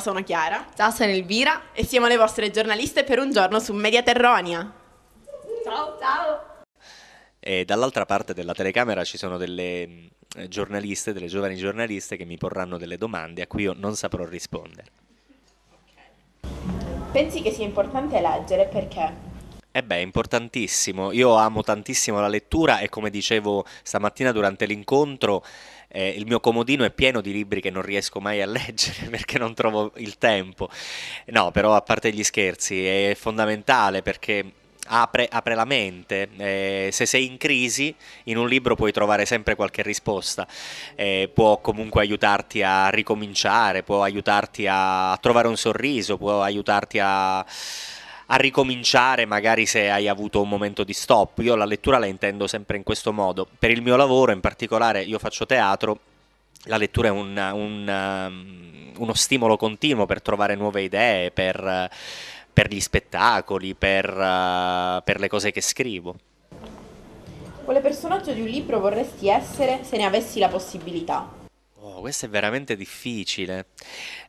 sono Chiara. Ciao, sono Elvira. E siamo le vostre giornaliste per un giorno su Media Terronia. Ciao, ciao. E dall'altra parte della telecamera ci sono delle mm, giornaliste, delle giovani giornaliste che mi porranno delle domande a cui io non saprò rispondere. Pensi che sia importante leggere perché? Eh beh, importantissimo. Io amo tantissimo la lettura e come dicevo stamattina durante l'incontro, eh, il mio comodino è pieno di libri che non riesco mai a leggere perché non trovo il tempo. No, però a parte gli scherzi, è fondamentale perché Apre, apre, la mente. Eh, se sei in crisi, in un libro puoi trovare sempre qualche risposta. Eh, può comunque aiutarti a ricominciare, può aiutarti a trovare un sorriso, può aiutarti a a ricominciare magari se hai avuto un momento di stop. Io la lettura la intendo sempre in questo modo. Per il mio lavoro, in particolare io faccio teatro, la lettura è un, un, um, uno stimolo continuo per trovare nuove idee, per, per gli spettacoli, per, uh, per le cose che scrivo. Quale personaggio di un libro vorresti essere se ne avessi la possibilità? Oh, questo è veramente difficile.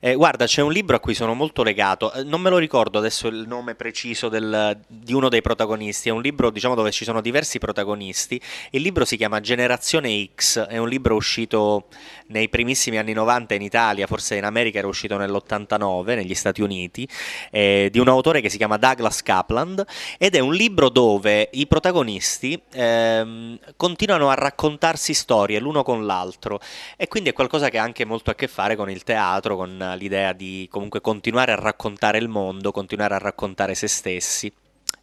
Eh, guarda, c'è un libro a cui sono molto legato, eh, non me lo ricordo adesso il nome preciso del, di uno dei protagonisti, è un libro diciamo, dove ci sono diversi protagonisti, il libro si chiama Generazione X, è un libro uscito nei primissimi anni 90 in Italia, forse in America era uscito nell'89 negli Stati Uniti, eh, di un autore che si chiama Douglas Kapland ed è un libro dove i protagonisti eh, continuano a raccontarsi storie l'uno con l'altro e quindi è qualcosa che ha anche molto a che fare con il teatro, con eh, l'idea di comunque continuare a raccontare il mondo, continuare a raccontare se stessi.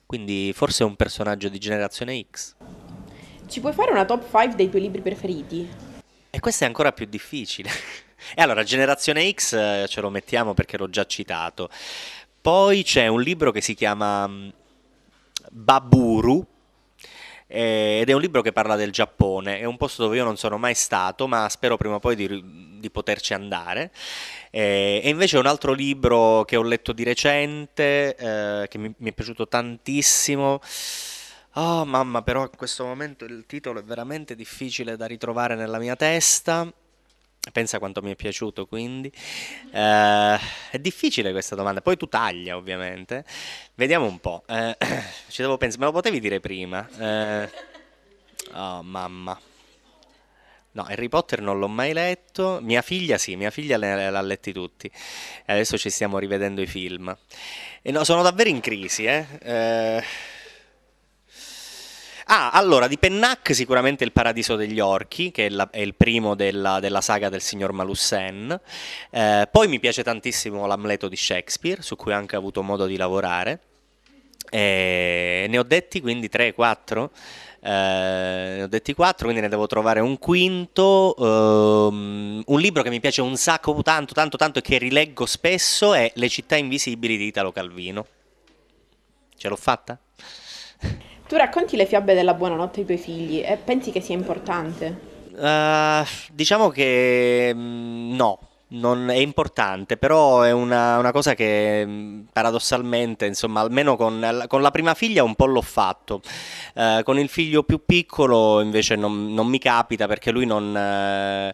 Quindi forse è un personaggio di generazione X. Ci puoi fare una top 5 dei tuoi libri preferiti? E questo è ancora più difficile. e allora, Generazione X eh, ce lo mettiamo perché l'ho già citato. Poi c'è un libro che si chiama mm, Baburu, eh, ed è un libro che parla del Giappone, è un posto dove io non sono mai stato, ma spero prima o poi di, di poterci andare. Eh, e invece un altro libro che ho letto di recente, eh, che mi, mi è piaciuto tantissimo, Oh mamma, però in questo momento il titolo è veramente difficile da ritrovare nella mia testa. Pensa quanto mi è piaciuto, quindi. Eh, è difficile questa domanda, poi tu taglia ovviamente. Vediamo un po'. Eh, ci devo pensare, me lo potevi dire prima? Eh, oh mamma. No, Harry Potter non l'ho mai letto. Mia figlia sì, mia figlia l'ha letti tutti. Adesso ci stiamo rivedendo i film. E no, sono davvero in crisi, eh. eh Ah, allora, di Pennac sicuramente Il Paradiso degli Orchi, che è, la, è il primo della, della, saga del signor Malussen. Eh, poi mi piace tantissimo L'Amleto di Shakespeare, su cui ho anche avuto modo di lavorare. Eh, ne ho detti quindi 3, 4. Eh, ne ho detti 4, quindi ne devo trovare un quinto. Ehm, un libro che mi piace un sacco, tanto, tanto, tanto e che rileggo spesso è Le città invisibili di Italo Calvino. Ce l'ho fatta? Tu racconti le fiabe della buonanotte ai tuoi figli e pensi che sia importante? Uh, diciamo che mm, no, non è importante, però è una, una cosa che mm, paradossalmente, insomma, almeno con, con, la prima figlia un po' l'ho fatto, eh, con il figlio più piccolo invece non, non mi capita perché lui non, eh,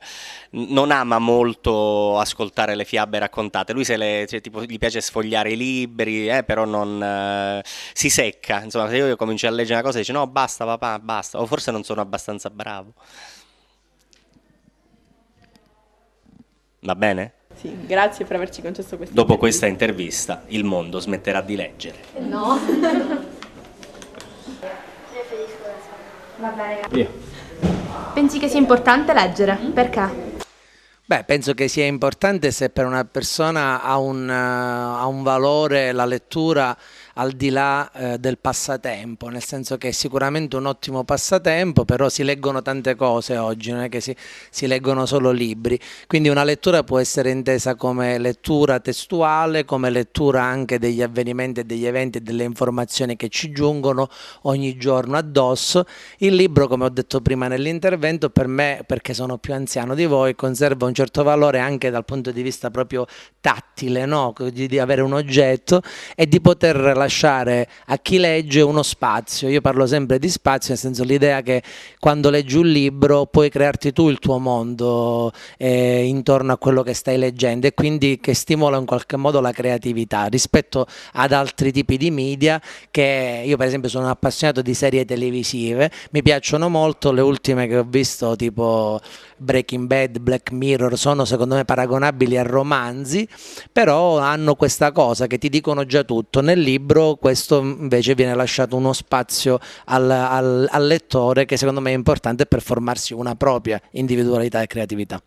non, ama molto ascoltare le fiabe raccontate, lui se le, cioè, tipo, gli piace sfogliare i libri, eh, però non eh, si secca, insomma se io comincio a leggere una cosa dice no basta papà, basta, o forse non sono abbastanza bravo. Va bene? Sì, grazie per averci concesso questa Dopo questa intervista il mondo smetterà di leggere. No. Preferisco la Va bene. Via. Pensi che sia importante leggere? Mm. Perché? Beh, penso che sia importante se per una persona ha un, uh, ha un valore la lettura al di là eh, del passatempo, nel senso che è sicuramente un ottimo passatempo, però si leggono tante cose oggi, non è che si, si leggono solo libri, quindi una lettura può essere intesa come lettura testuale, come lettura anche degli avvenimenti, e degli eventi e delle informazioni che ci giungono ogni giorno addosso. Il libro, come ho detto prima nell'intervento, per me, perché sono più anziano di voi, conserva un certo valore anche dal punto di vista proprio tattile, no? di, di avere un oggetto e di poter lasciare lasciare a chi legge uno spazio. Io parlo sempre di spazio, nel senso l'idea che quando leggi un libro puoi crearti tu il tuo mondo eh, intorno a quello che stai leggendo e quindi che stimola in qualche modo la creatività rispetto ad altri tipi di media che io per esempio sono un appassionato di serie televisive, mi piacciono molto le ultime che ho visto tipo Breaking Bad, Black Mirror, sono secondo me paragonabili a romanzi, però hanno questa cosa che ti dicono già tutto nel libro libro, questo invece viene lasciato uno spazio al, al, al lettore che secondo me è importante per formarsi una propria individualità e creatività.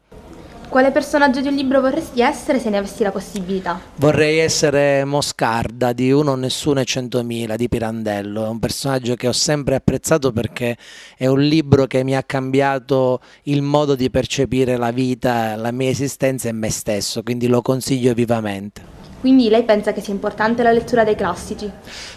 Quale personaggio di un libro vorresti essere se ne avessi la possibilità? Vorrei essere Moscarda di Uno, Nessuno e Centomila di Pirandello. È un personaggio che ho sempre apprezzato perché è un libro che mi ha cambiato il modo di percepire la vita, la mia esistenza e me stesso, quindi lo consiglio vivamente. Quindi lei pensa che sia importante la lettura dei classici?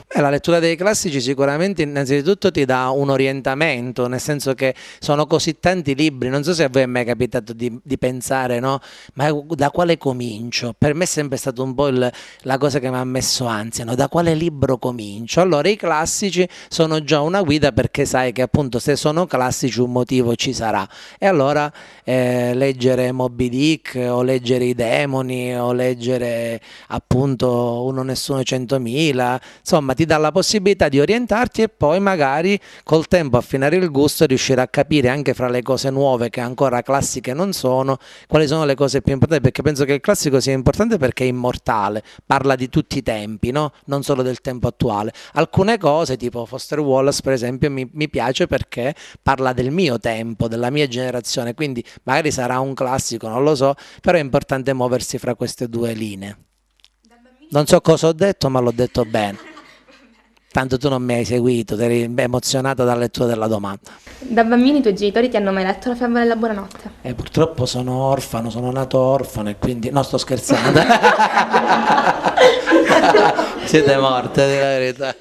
Beh, la lettura dei classici sicuramente innanzitutto ti dà un orientamento, nel senso che sono così tanti libri, non so se a voi è mai capitato di, di pensare, no? Ma da quale comincio? Per me è sempre stata un po' il, la cosa che mi ha messo ansia, no? Da quale libro comincio? Allora i classici sono già una guida perché sai che appunto se sono classici un motivo ci sarà. E allora eh, leggere Moby Dick o leggere I Demoni o leggere appunto uno nessuno 100.000, insomma ti dà la possibilità di orientarti e poi magari col tempo affinare il gusto e riuscire a capire anche fra le cose nuove che ancora classiche non sono, quali sono le cose più importanti, perché penso che il classico sia importante perché è immortale, parla di tutti i tempi, no? non solo del tempo attuale. Alcune cose tipo Foster Wallace per esempio mi, mi piace perché parla del mio tempo, della mia generazione, quindi magari sarà un classico, non lo so, però è importante muoversi fra queste due linee. Non so cosa ho detto, ma l'ho detto bene. Tanto tu non mi hai seguito, eri emozionata dalla lettura della domanda. Da bambini i tuoi genitori ti hanno mai letto la fiaba della buonanotte? E purtroppo sono orfano, sono nato orfano e quindi... No, sto scherzando. Siete morte, di la verità.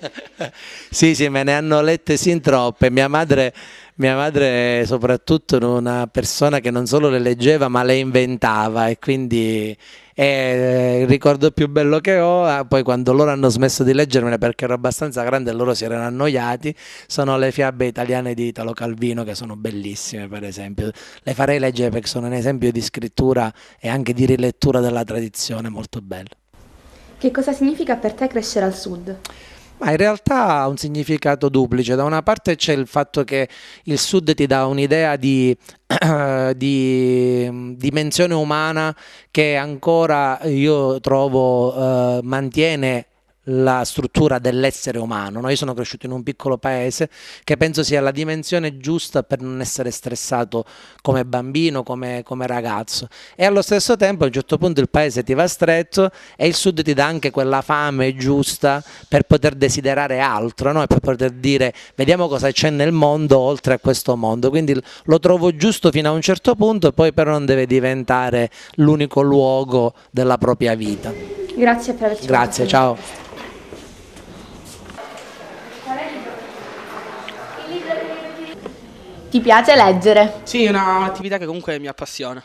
Sì, sì, me ne hanno lette sin troppe. Mia madre, mia madre soprattutto una persona che non solo le leggeva ma le inventava e quindi e il ricordo più bello che ho, ah, poi quando loro hanno smesso di leggermele perché ero abbastanza grande e loro si erano annoiati, sono le fiabe italiane di Italo Calvino che sono bellissime per esempio. Le farei leggere perché sono un esempio di scrittura e anche di rilettura della tradizione molto bella. Che cosa significa per te crescere al sud? ma in realtà ha un significato duplice. Da una parte c'è il fatto che il sud ti dà un'idea di, eh, di mm, dimensione umana che ancora io trovo eh, mantiene la struttura dell'essere umano. No? Io sono cresciuto in un piccolo paese che penso sia la dimensione giusta per non essere stressato come bambino, come, come ragazzo. E allo stesso tempo a un certo punto il paese ti va stretto e il sud ti dà anche quella fame giusta per poter desiderare altro no? e per poter dire vediamo cosa c'è nel mondo oltre a questo mondo. Quindi lo trovo giusto fino a un certo punto, poi però non deve diventare l'unico luogo della propria vita. Grazie per averci Grazie, ciao. Ti piace leggere? Sì, è un'attività che comunque mi appassiona.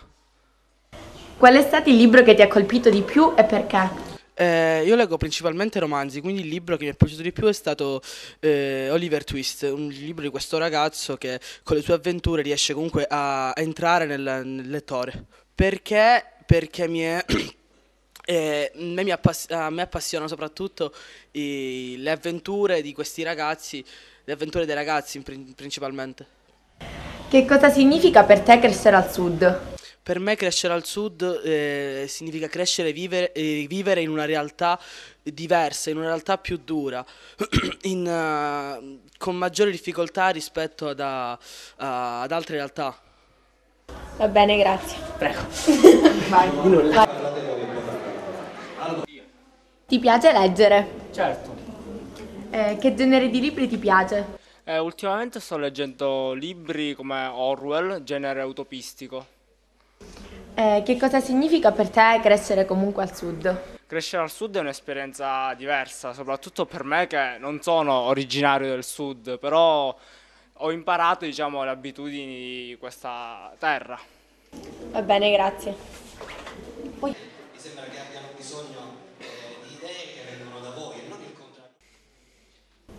Qual è stato il libro che ti ha colpito di più e perché? Eh, io leggo principalmente romanzi, quindi il libro che mi è piaciuto di più è stato eh, Oliver Twist, un libro di questo ragazzo che con le sue avventure riesce comunque a, entrare nel, nel, lettore. Perché? Perché mi è... eh, a, me mi appass- a me appassionano soprattutto i, le avventure di questi ragazzi, le avventure dei ragazzi principalmente. Che cosa significa per te crescere al sud? Per me crescere al sud eh, significa crescere e vivere, eh, vivere in una realtà diversa, in una realtà più dura, in, uh, con maggiore difficoltà rispetto ad, uh, ad altre realtà. Va bene, grazie. Prego. Vai. Nulla. Ti piace leggere? Certo. Eh, che genere di libri ti piace? Eh, ultimamente sto leggendo libri come Orwell, genere utopistico. Eh, che cosa significa per te crescere comunque al sud? Crescere al sud è un'esperienza diversa, soprattutto per me che non sono originario del sud, però ho imparato diciamo, le abitudini di questa terra. Va bene, grazie. Poi...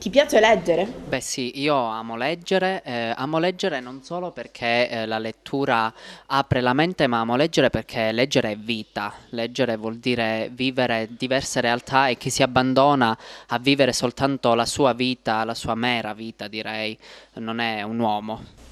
Ti piace leggere? Beh sì, io amo leggere, eh, amo leggere non solo perché eh, la lettura apre la mente, ma amo leggere perché leggere è vita, leggere vuol dire vivere diverse realtà e chi si abbandona a vivere soltanto la sua vita, la sua mera vita direi, non è un uomo.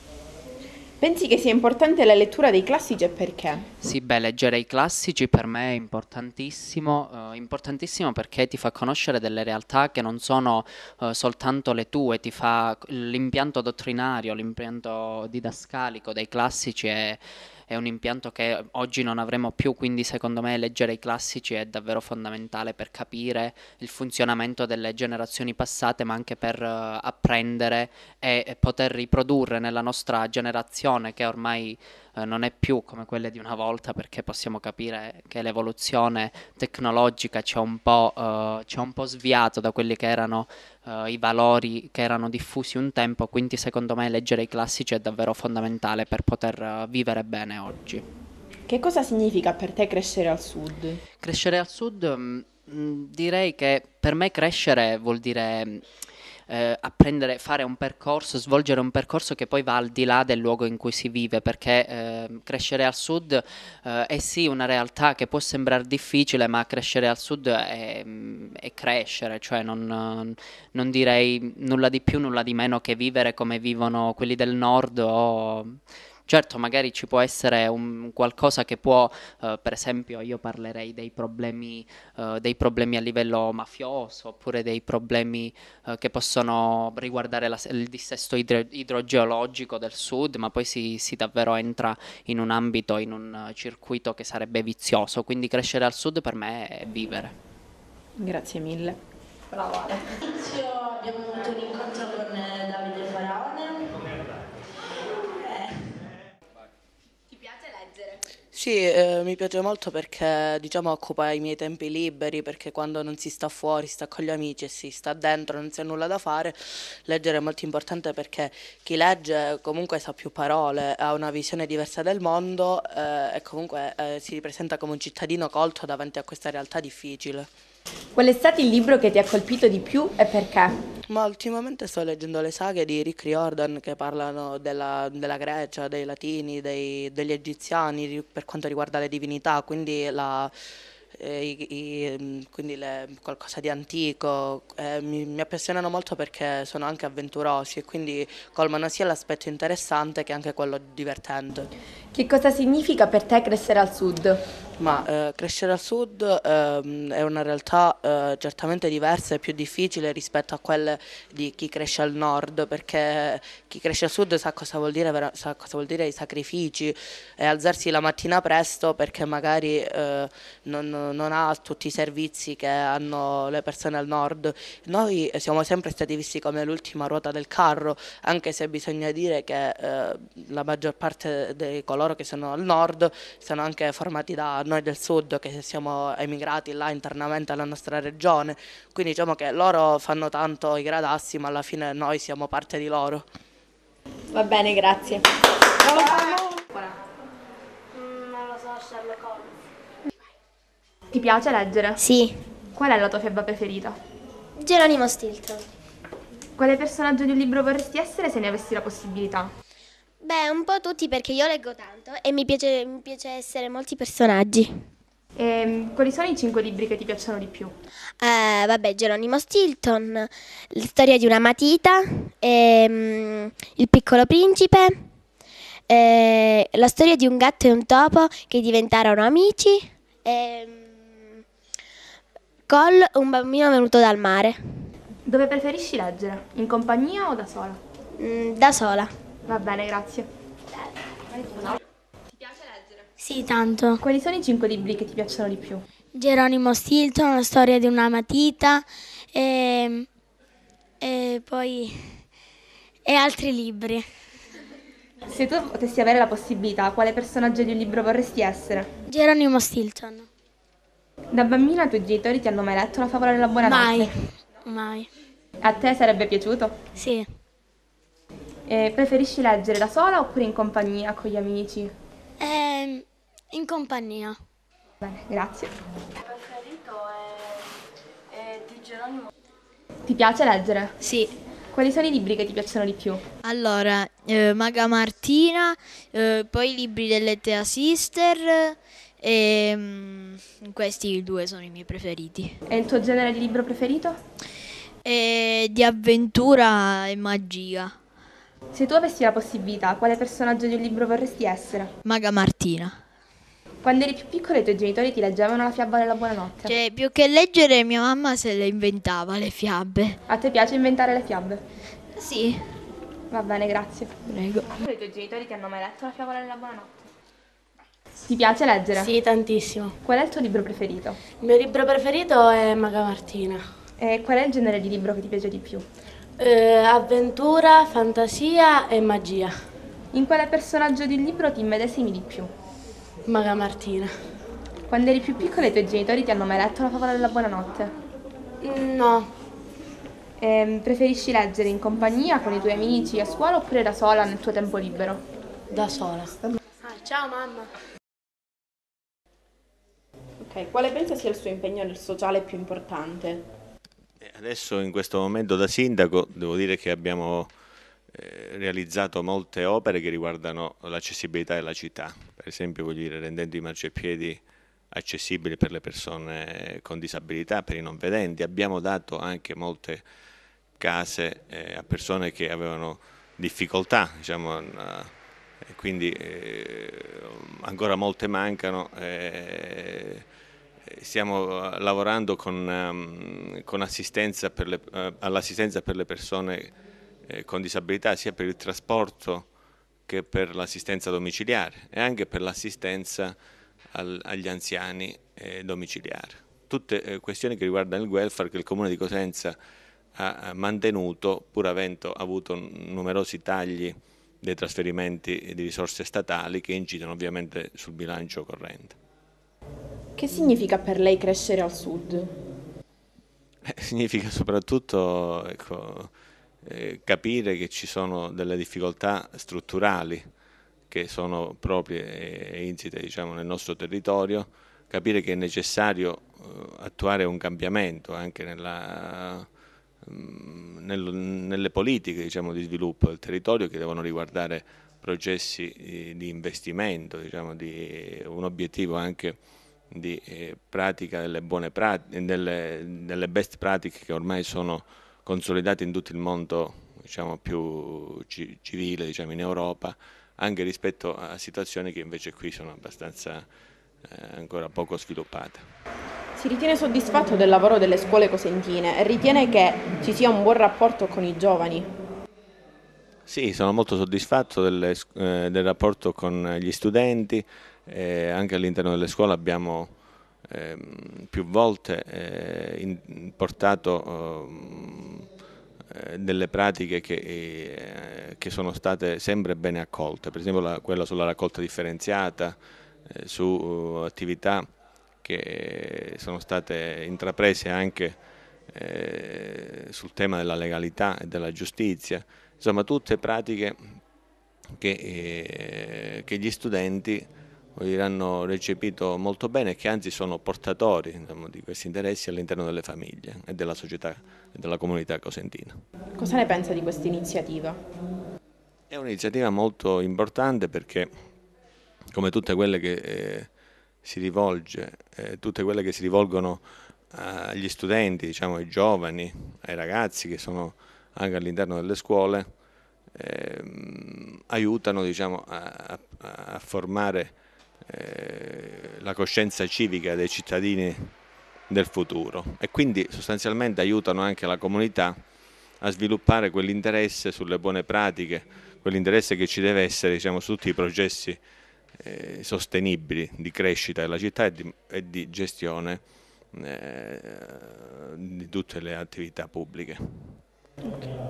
Pensi che sia importante la lettura dei classici e perché? Sì, beh, leggere i classici per me è importantissimo, eh, importantissimo perché ti fa conoscere delle realtà che non sono eh, soltanto le tue, ti fa l'impianto dottrinario, l'impianto didascalico dei classici è è un impianto che oggi non avremo più, quindi secondo me leggere i classici è davvero fondamentale per capire il funzionamento delle generazioni passate, ma anche per eh, apprendere e poter riprodurre nella nostra generazione che ormai eh, non è più come quelle di una volta perché possiamo capire che l'evoluzione tecnologica ci ha un po', eh, un po sviato da quelli che erano eh, i valori che erano diffusi un tempo, quindi secondo me leggere i classici è davvero fondamentale per poter eh, vivere bene oggi. Che cosa significa per te crescere al sud? Crescere al sud mh, mm, direi che per me crescere vuol dire mm, eh, apprendere, fare un percorso, svolgere un percorso che poi va al di là del luogo in cui si vive, perché eh, crescere al sud eh, è sì una realtà che può sembrare difficile, ma crescere al sud è, mm, è crescere, cioè non, non, direi nulla di più, nulla di meno che vivere come vivono quelli del nord o Certo, magari ci può essere un qualcosa che può, eh, per esempio, io parlerei dei problemi, eh, dei problemi a livello mafioso, oppure dei problemi eh, che possono riguardare la, il dissesto idro- idrogeologico del sud, ma poi si, si davvero entra in un ambito, in un circuito che sarebbe vizioso. Quindi crescere al sud per me è vivere. Grazie mille. Brava. All'inizio abbiamo avuto un incontro Sì, eh, mi piace molto perché diciamo occupa i miei tempi liberi, perché quando non si sta fuori, si sta con gli amici e si sta dentro, non si ha nulla da fare, leggere è molto importante perché chi legge comunque sa più parole, ha una visione diversa del mondo eh, e comunque eh, si ripresenta come un cittadino colto davanti a questa realtà difficile. Qual è stato il libro che ti ha colpito di più e perché? Ma ultimamente sto leggendo le saghe di Rick Riordan che parlano della, della Grecia, dei latini, dei, degli egiziani per quanto riguarda le divinità, quindi la, eh, i, i, mm, quindi le, qualcosa di antico, eh, mi, mi, appassionano molto perché sono anche avventurosi e quindi colmano sia l'aspetto interessante che anche quello divertente. Che cosa significa per te crescere al sud? Ma eh, crescere al sud eh, è una realtà eh, certamente diversa e più difficile rispetto a quella di chi cresce al nord, perché chi cresce al sud sa cosa vuol dire, sa cosa vuol dire i sacrifici e alzarsi la mattina presto perché magari eh, non non ha tutti i servizi che hanno le persone al nord. Noi siamo sempre stati visti come l'ultima ruota del carro, anche se bisogna dire che eh, la maggior parte di coloro che sono al nord sono anche formati da noi del sud, che siamo emigrati là internamente alla nostra regione. Quindi diciamo che loro fanno tanto i gradassi, ma alla fine noi siamo parte di loro. Va bene, grazie. Non lo so, Sherlock Holmes. Ti piace leggere? Sì. Qual è la tua fiaba preferita? Geronimo Stilton. Quale personaggio di un libro vorresti essere se ne avessi la possibilità? Beh, un po' tutti perché io leggo tanto e mi piace, mi piace essere molti personaggi. E, ehm, quali sono i cinque libri che ti piacciono di più? Eh, vabbè, Geronimo Stilton, La storia di una matita, ehm, Il piccolo principe, eh, La storia di un gatto e un topo che diventarono amici. Ehm, Col, un bambino venuto dal mare. Dove preferisci leggere? In compagnia o da sola? Mm, da sola. Va bene, grazie. Ti piace leggere? Sì, tanto. Quali sono i cinque libri che ti piacciono di più? Geronimo Stilton, La Storia di una matita e, e poi e altri libri. Se tu potessi avere la possibilità, quale personaggio di un libro vorresti essere? Geronimo Stilton. Da bambina i tuoi genitori ti hanno mai letto la favola della buonanotte? Mai, mai. A te sarebbe piaciuto? Sì. E preferisci leggere da sola oppure in compagnia con gli amici? Eh, in compagnia. Bene, grazie. Il preferito è, è di Geronimo. Ti piace leggere? Sì. Quali sono i libri che ti piacciono di più? Allora, eh, Maga Martina, eh, poi i libri delle Tea Sister, e ehm, questi due sono i miei preferiti. E il tuo genere di libro preferito? E eh, di avventura e magia. Se tu avessi la possibilità, quale personaggio di un libro vorresti essere? Maga Martina. Quando eri più piccola i tuoi genitori ti leggevano la fiaba della buonanotte? Cioè, più che leggere mia mamma se le inventava le fiabe. A te piace inventare le fiabe? Sì. Va bene, grazie. Prego. I tuoi genitori ti hanno mai letto la fiaba della buonanotte? Ti piace leggere? Sì, tantissimo. Qual è il tuo libro preferito? Il mio libro preferito è Maga Martina. E qual è il genere di libro che ti piace di più? Eh, avventura, fantasia e magia. In quale personaggio di libro ti immedesimi di più? Maga Martina. Quando eri più piccola i tuoi genitori ti hanno mai letto la favola della buonanotte? No. Eh, preferisci leggere in compagnia, con i tuoi amici, a scuola oppure da sola nel tuo tempo libero? Da sola. Ah, ciao mamma. Okay. Quale pensa sia il suo impegno nel sociale più importante? Eh, adesso in questo momento da sindaco devo dire che abbiamo eh, realizzato molte opere che riguardano l'accessibilità della città, per esempio voglio dire, rendendo i marciapiedi accessibili per le persone con disabilità, per i non vedenti, abbiamo dato anche molte case eh, a persone che avevano difficoltà, diciamo, quindi ancora molte mancano. Eh, stiamo eh, lavorando con, ehm, con assistenza per eh, all'assistenza per le persone eh, con disabilità sia per il trasporto che per l'assistenza domiciliare e anche per l'assistenza agli anziani domiciliari. Tutte questioni che riguardano il welfare che il Comune di Cosenza ha mantenuto pur avendo avuto numerosi tagli dei trasferimenti di risorse statali che incidono ovviamente sul bilancio corrente. Che significa per lei crescere al sud? Eh, significa soprattutto ecco, eh, capire che ci sono delle difficoltà strutturali che sono proprie e insite diciamo, nel nostro territorio, capire che è necessario eh, attuare un cambiamento anche nella, mh, mm, nel, nelle politiche diciamo, di sviluppo del territorio che devono riguardare processi eh, di investimento, diciamo, di eh, un obiettivo anche di eh, pratica delle, buone pratiche, delle, delle best practice che ormai sono consolidate in tutto il mondo diciamo, più civile diciamo, in Europa, anche rispetto a situazioni che invece qui sono abbastanza eh, ancora poco sviluppate. Si ritiene soddisfatto del lavoro delle scuole cosentine e ritiene che ci sia un buon rapporto con i giovani? Sì, sono molto soddisfatto delle, eh, del rapporto con gli studenti, eh, anche all'interno delle scuole abbiamo eh, più volte eh, in, portato ehm, eh, delle pratiche che, eh, che, sono state sempre bene accolte, per esempio la, quella sulla raccolta differenziata, su attività che sono state intraprese anche sul tema della legalità e della giustizia, insomma tutte pratiche che, eh, che gli studenti hanno recepito molto bene e che anzi sono portatori insomma, diciamo, di questi interessi all'interno delle famiglie e della società e della comunità cosentina. Cosa ne pensa di questa iniziativa? È un'iniziativa molto importante perché come tutte quelle che eh, si rivolge, eh, tutte quelle che si rivolgono agli studenti, diciamo, ai giovani, ai ragazzi che sono anche all'interno delle scuole ehm, aiutano diciamo, a, a, formare eh, la coscienza civica dei cittadini del futuro e quindi sostanzialmente aiutano anche la comunità a sviluppare quell'interesse sulle buone pratiche, quell'interesse che ci deve essere diciamo, su tutti i processi eh, sostenibili di crescita della città e di, e di gestione eh, di tutte le attività pubbliche.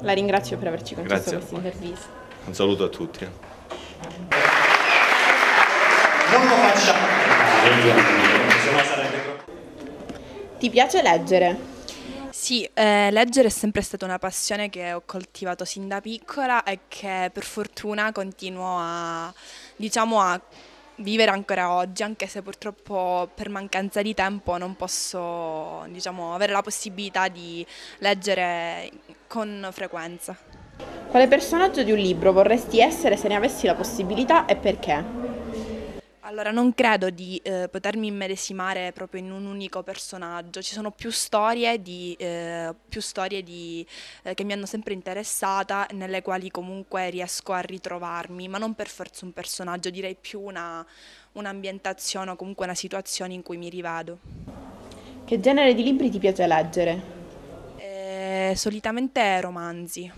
La ringrazio per averci concesso questa intervista. Un saluto a tutti. Eh. Non lo facciamo. Ti piace leggere? Sì, eh, leggere è sempre stata una passione che ho coltivato sin da piccola e che per fortuna continuo a, diciamo, a vivere ancora oggi, anche se purtroppo per mancanza di tempo non posso diciamo, avere la possibilità di leggere con frequenza. Quale personaggio di un libro vorresti essere se ne avessi la possibilità e perché? Allora, non credo di eh, potermi immedesimare proprio in un unico personaggio, ci sono più storie, di, eh, più storie di, eh, che mi hanno sempre interessata, nelle quali comunque riesco a ritrovarmi, ma non per forza un personaggio, direi più una, un'ambientazione o comunque una situazione in cui mi rivado. Che genere di libri ti piace leggere? Eh, solitamente romanzi.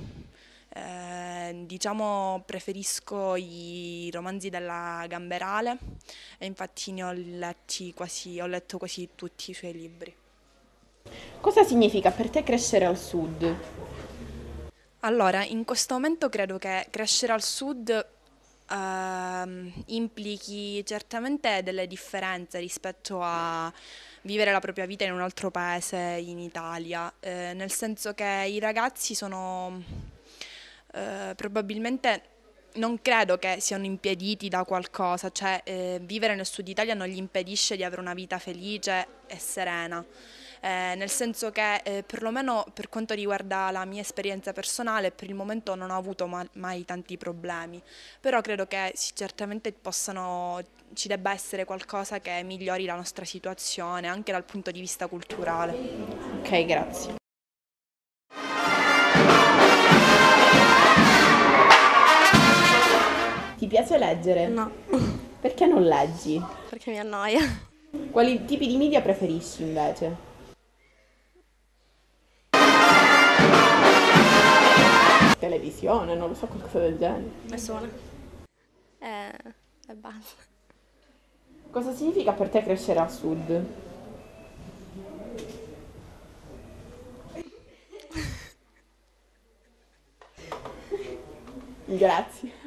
Eh, diciamo preferisco i romanzi della Gamberale e infatti ne ho, quasi, ho letto quasi tutti i suoi libri. Cosa significa per te crescere al sud? Allora, in questo momento credo che crescere al sud Uh, implichi certamente delle differenze rispetto a vivere la propria vita in un altro paese, in Italia, uh, nel senso che i ragazzi sono eh, probabilmente non credo che siano impediti da qualcosa, cioè eh, vivere nel sud Italia non gli impedisce di avere una vita felice e serena. Eh, nel senso che eh, perlomeno per quanto riguarda la mia esperienza personale per il momento non ho avuto ma mai tanti problemi, però credo che sì, certamente possano, ci debba essere qualcosa che migliori la nostra situazione anche dal punto di vista culturale. Ok, grazie. Ti piace leggere? No. Perché non leggi? Perché mi annoia. Quali tipi di media preferisci invece? Televisione, non lo so, qualcosa del genere. suona. Eh, e basta. Cosa significa per te crescere a sud? Grazie.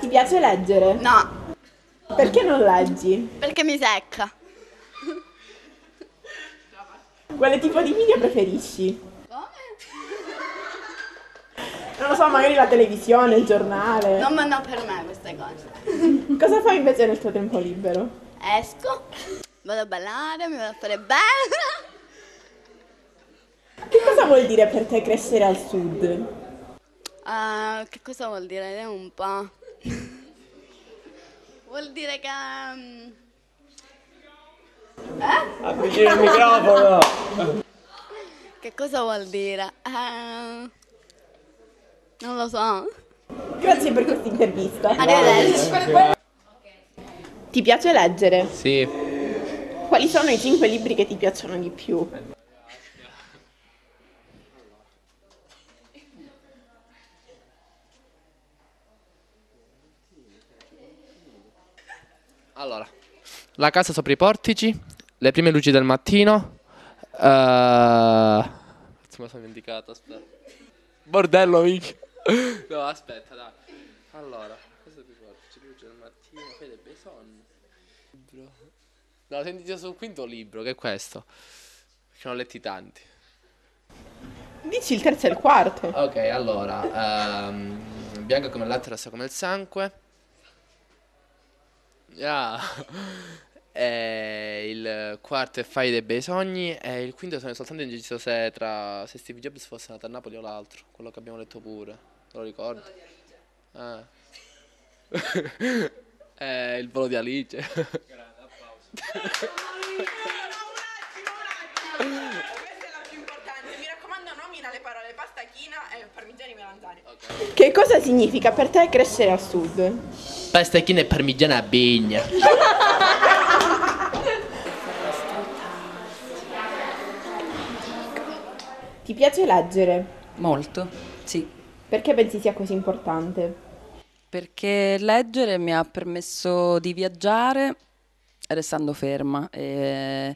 Ti piace leggere? No. Perché non leggi? Perché mi secca. Quale tipo di media preferisci? Come? Non lo so, magari la televisione, il giornale. Non mandano per me queste cose. Cosa fai invece nel tuo tempo libero? Esco, vado a ballare, mi vado a fare bella. Che cosa vuol dire per te crescere al sud? Uh, che cosa vuol dire? Vediamo un po'. vuol dire che... Um... Eh? Avvicina il microfono! che cosa vuol dire? Uh... Non lo so. Grazie per questa intervista. Arrivederci. Ti piace leggere? Sì. Quali sono i cinque libri che ti piacciono di più? Allora, la casa sopra i portici, le prime luci del mattino, uh, eh, mi sono dimenticato, aspetta. Bordello, mica. No, aspetta, dai. Allora, cosa ti portici, luci del mattino, fede bei sogni. Libro. No, sentite sul quinto libro, che è questo. Perché ne ho letti tanti. Dici il terzo e il quarto. Ok, allora, um, bianca come il latte, rossa come il sangue. Ah. E il quarto è Fai dei bei sogni e il quinto sono soltanto indeciso se, tra, se Steve Jobs fosse nato a Napoli o l'altro, quello che abbiamo letto pure, lo ricordo? Ah. Eh. il volo di Alice. Grande applauso. farina eh, e parmigiani melanzane. Okay. Che cosa significa per te crescere al sud? Pastacchina e parmigiana a bigna. Ti piace leggere? Molto, sì. Perché pensi sia così importante? Perché leggere mi ha permesso di viaggiare restando ferma. E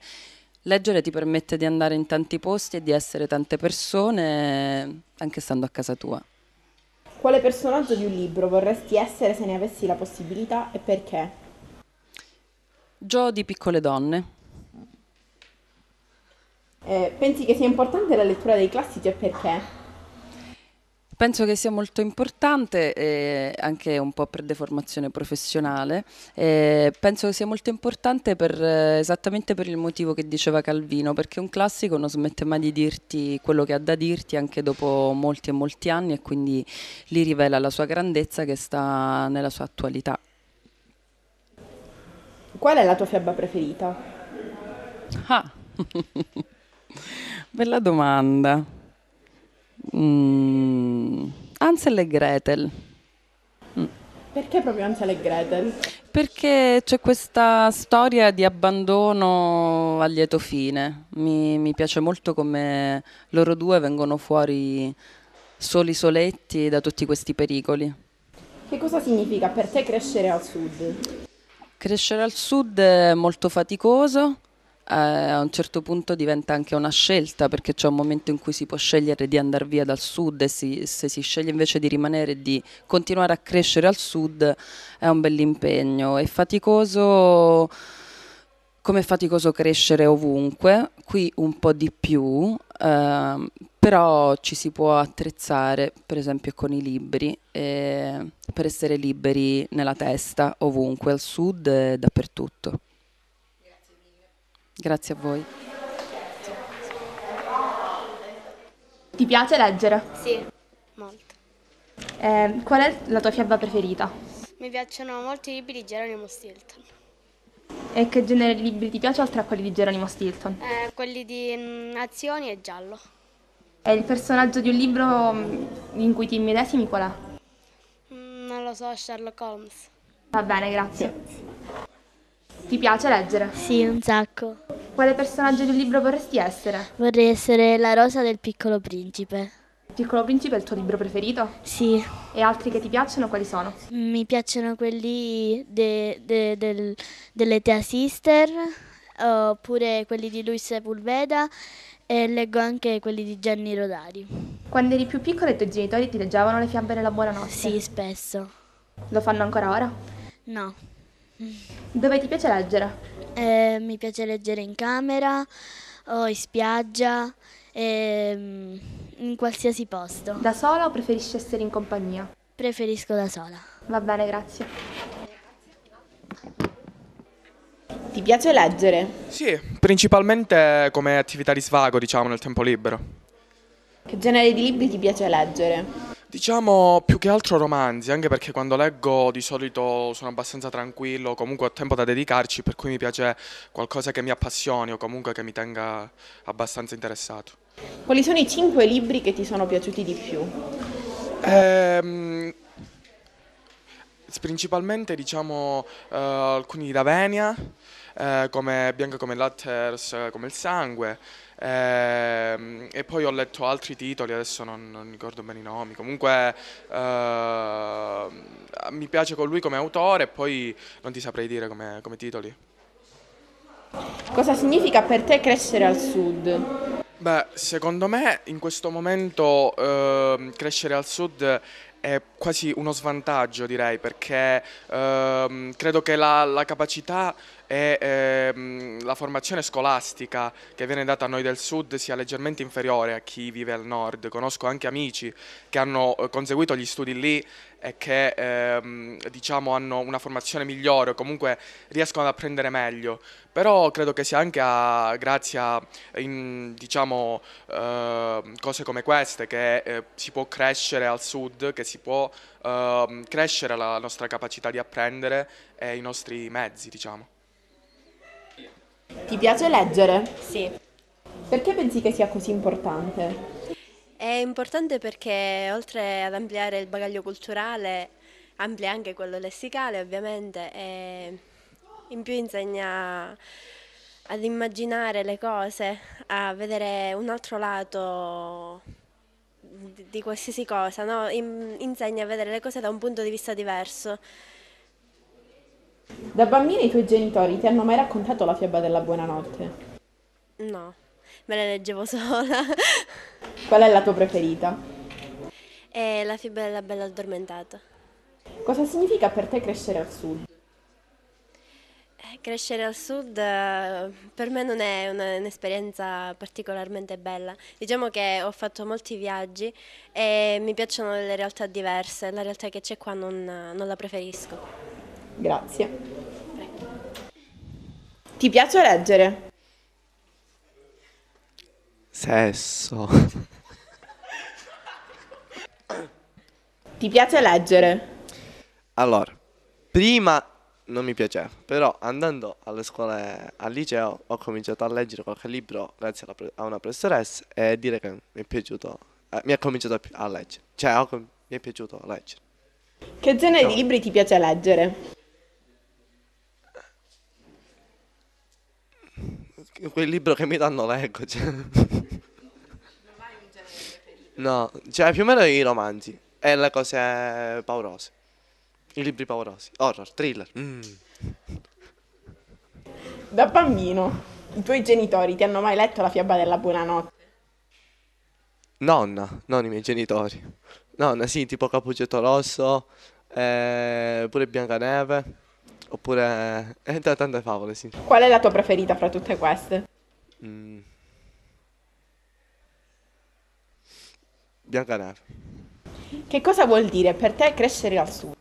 Leggere ti permette di andare in tanti posti e di essere tante persone, anche stando a casa tua. Quale personaggio di un libro vorresti essere se ne avessi la possibilità e perché? Gio di Piccole Donne. Eh, pensi che sia importante la lettura dei classici e perché? penso che sia molto importante, eh, anche un po' per deformazione professionale, eh, penso che sia molto importante per, eh, esattamente per il motivo che diceva Calvino, perché un classico non smette mai di dirti quello che ha da dirti anche dopo molti e molti anni e quindi lì rivela la sua grandezza che sta nella sua attualità. Qual è la tua fiaba preferita? Ah, bella domanda. Mm, Ansel e Gretel. Mm. Perché proprio Ansel e Gretel? Perché c'è questa storia di abbandono a lieto fine. Mi, mi piace molto come loro due vengono fuori soli soletti da tutti questi pericoli. Che cosa significa per te crescere al sud? Crescere al sud è molto faticoso, eh, a un certo punto diventa anche una scelta perché c'è un momento in cui si può scegliere di andare via dal sud e si, se si sceglie invece di rimanere e di continuare a crescere al sud è un bell'impegno, è faticoso come è faticoso crescere ovunque, qui un po' di più, ehm, però ci si può attrezzare per esempio con i libri eh, per essere liberi nella testa ovunque, al sud e dappertutto. Grazie a voi. Ti piace leggere? Sì, molto. Eh, qual è la tua fiaba preferita? Mi piacciono molto i libri di Geronimo Stilton. E che genere di libri ti piace oltre a quelli di Geronimo Stilton? Eh, quelli di mm, azioni e giallo. E il personaggio di un libro mm, in cui ti immedesimi qual è? Mm, non lo so, Sherlock Holmes. Va bene, grazie. Sì. Ti piace leggere? Sì, un sacco. Quale personaggio di un libro vorresti essere? Vorrei essere la rosa del piccolo principe. Il Piccolo Principe è il tuo libro preferito? Sì. E altri che ti piacciono quali sono? Mi piacciono quelli de, de, del, delle Tea Sister, oppure quelli di Luis Sepulveda e leggo anche quelli di Gianni Rodari. Quando eri più piccola i tuoi genitori ti leggevano le fiabe della buonanotte? Sì, spesso. Lo fanno ancora ora? No. Dove ti piace leggere? Eh, mi piace leggere in camera o in spiaggia, ehm, in qualsiasi posto. Da sola o preferisci essere in compagnia? Preferisco da sola. Va bene, grazie. Ti piace leggere? Sì, principalmente come attività di svago, diciamo, nel tempo libero. Che genere di libri ti piace leggere? Diciamo più che altro romanzi, anche perché quando leggo di solito sono abbastanza tranquillo, comunque ho tempo da dedicarci, per cui mi piace qualcosa che mi appassioni o comunque che mi tenga abbastanza interessato. Quali sono i cinque libri che ti sono piaciuti di più? Ehm, principalmente diciamo eh, alcuni di Ravenia eh, come Bianca come Latters, eh, come Il Sangue. Eh, e poi ho letto altri titoli, adesso non, non ricordo bene i nomi. Comunque eh, mi piace con lui come autore, e poi non ti saprei dire come, come titoli. Cosa significa per te crescere al sud? Beh, secondo me in questo momento eh, crescere al sud è quasi uno svantaggio, direi, perché eh, credo che la, la capacità e ehm, la formazione scolastica che viene data a noi del sud sia leggermente inferiore a chi vive al nord. Conosco anche amici che hanno eh, conseguito gli studi lì e che ehm, diciamo hanno una formazione migliore o comunque riescono ad apprendere meglio però credo che sia anche a, grazie a in, diciamo, eh, cose come queste che eh, si può crescere al sud che si può eh, crescere la nostra capacità di apprendere e i nostri mezzi diciamo ti piace leggere? Sì, Perché pensi che sia così importante? è importante perché oltre ad ampliare il bagaglio culturale, amplia anche quello lessicale ovviamente e in più insegna ad immaginare le cose, a vedere un altro lato di qualsiasi cosa, no? In- insegna a vedere le cose da un punto di vista diverso da bambina i tuoi genitori ti hanno mai raccontato la fiaba della buonanotte? No, me la leggevo sola. Qual è la tua preferita? È eh, la fiaba della bella addormentata. Cosa significa per te crescere al sud? Eh, crescere al sud eh, per me non è un'esperienza particolarmente bella. Diciamo che ho fatto molti viaggi e mi piacciono le realtà diverse, la realtà che c'è qua non, non la preferisco. Grazie. Ti piace leggere? Sesso. Ti piace leggere? Allora, prima non mi piaceva, però andando alle scuole, al liceo, ho cominciato a leggere qualche libro grazie pre- a una professoressa e dire che mi è piaciuto, eh, mi è cominciato a, a leggere, cioè ho, mi è piaciuto leggere. Che genere no. di libri ti piace leggere? quel libro che mi danno leggo. Cioè. No, cioè più o meno i romanzi e le cose paurose. I libri paurosi, horror, thriller. Mm. Da bambino, i tuoi genitori ti hanno mai letto la fiaba della buonanotte? Nonna, non i miei genitori. Nonna, sì, tipo Capuccetto Rosso, eh, pure Biancaneve. Oppure... Eh, t- tante favole, sì. Qual è la tua preferita fra tutte queste? Mm. Biancaneve. Che cosa vuol dire per te crescere al sud?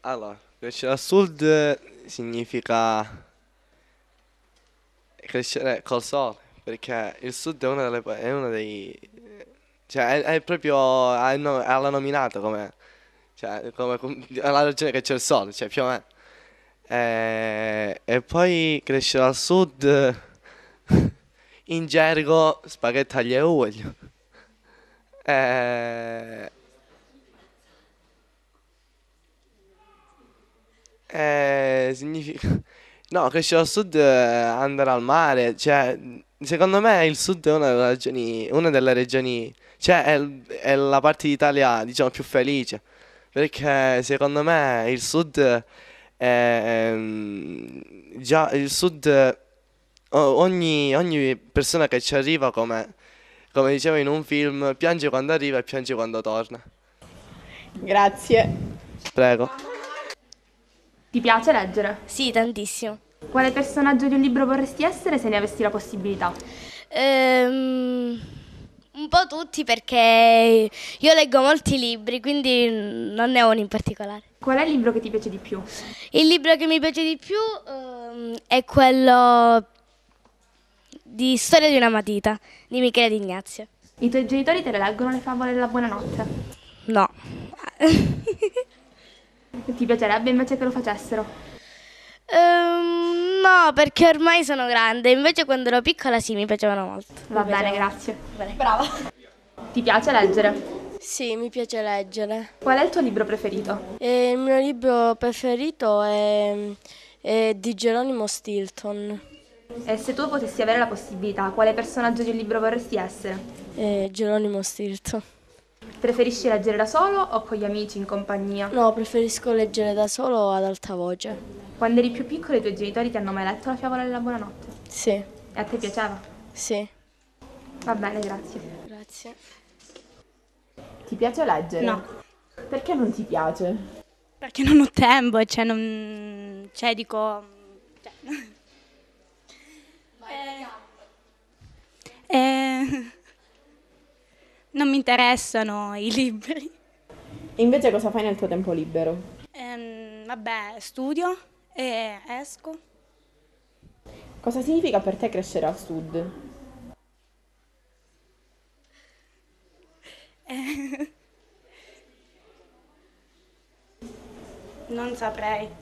Allora, crescere al sud eh, significa crescere col sole, perché il sud è uno, delle, è uno dei... Cioè, è, è proprio... Alla nominata come cioè, come, la regione che c'è il sole, cioè, più o meno. E, eh, e poi crescere al sud, in gergo, spaghetti agli euli. E, e, eh, eh, significa... No, crescere al sud, andare al mare, cioè secondo me il sud è una delle regioni, una delle regioni cioè è, è, la parte d'Italia diciamo più felice perché secondo me il sud è, ehm, già il sud ogni, ogni persona che ci arriva come, come dicevo in un film piange quando arriva e piange quando torna grazie prego ti piace leggere? sì tantissimo quale personaggio di un libro vorresti essere se ne avessi la possibilità? Ehm... Un po' tutti perché io leggo molti libri, quindi non ne ho uno in particolare. Qual è il libro che ti piace di più? Il libro che mi piace di più um, è quello di Storia di una matita di Michele D'Ignazio. I tuoi genitori te le leggono le favole della buonanotte? No. ti piacerebbe invece che lo facessero? Um, no, perché ormai sono grande, invece quando ero piccola sì, mi piacevano molto. Va bene, grazie. Bene. Brava. Ti piace leggere? Sì, mi piace leggere. Qual è il tuo libro preferito? Eh, il mio libro preferito è, è di Geronimo Stilton. E se tu potessi avere la possibilità, quale personaggio di un libro vorresti essere? Eh, Geronimo Stilton. Preferisci leggere da solo o con gli amici in compagnia? No, preferisco leggere da solo o ad alta voce. Quando eri più piccolo i tuoi genitori ti hanno mai letto la favola della buonanotte? Sì. E a te piaceva? Sì. Va bene, grazie. Grazie. Ti piace leggere? No. Perché non ti piace? Perché non ho tempo, cioè non... cioè dico... Cioè... Vai, eh... eh... Non mi interessano i libri. E invece cosa fai nel tuo tempo libero? Ehm, vabbè, studio e esco. Cosa significa per te crescere al sud? Eh. Non saprei.